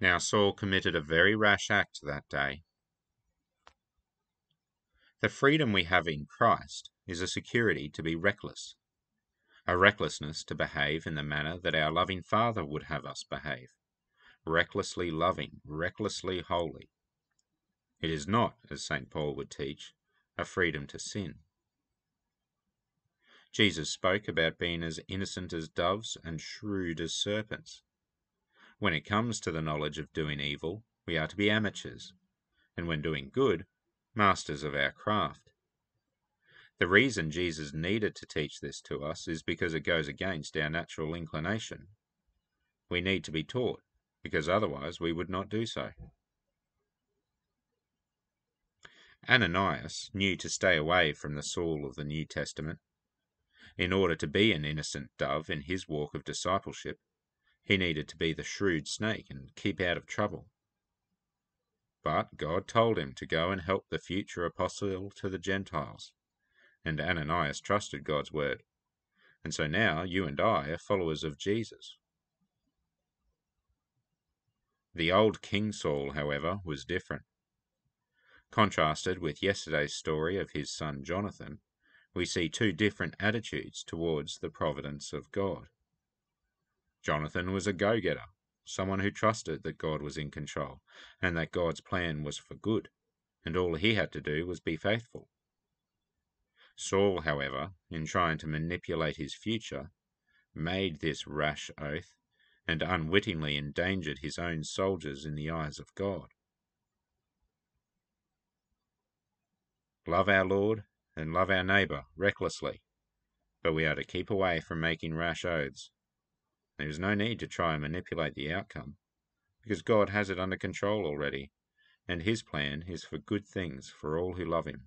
Now Saul committed a very rash act that day. The freedom we have in Christ is a security to be reckless, a recklessness to behave in the manner that our loving Father would have us behave, recklessly loving, recklessly holy. It is not, as St. Paul would teach, a freedom to sin. Jesus spoke about being as innocent as doves and shrewd as serpents. When it comes to the knowledge of doing evil, we are to be amateurs, and when doing good, masters of our craft. The reason Jesus needed to teach this to us is because it goes against our natural inclination. We need to be taught, because otherwise we would not do so. Ananias knew to stay away from the Saul of the New Testament. In order to be an innocent dove in his walk of discipleship, he needed to be the shrewd snake and keep out of trouble. But God told him to go and help the future apostle to the Gentiles. And Ananias trusted God's word. And so now you and I are followers of Jesus. The old King Saul, however, was different. Contrasted with yesterday's story of his son Jonathan, we see two different attitudes towards the providence of God. Jonathan was a go getter, someone who trusted that God was in control and that God's plan was for good, and all he had to do was be faithful. Saul, however, in trying to manipulate his future, made this rash oath and unwittingly endangered his own soldiers in the eyes of God. Love our Lord and love our neighbour recklessly, but we are to keep away from making rash oaths there is no need to try and manipulate the outcome, because God has it under control already, and His plan is for good things for all who love Him.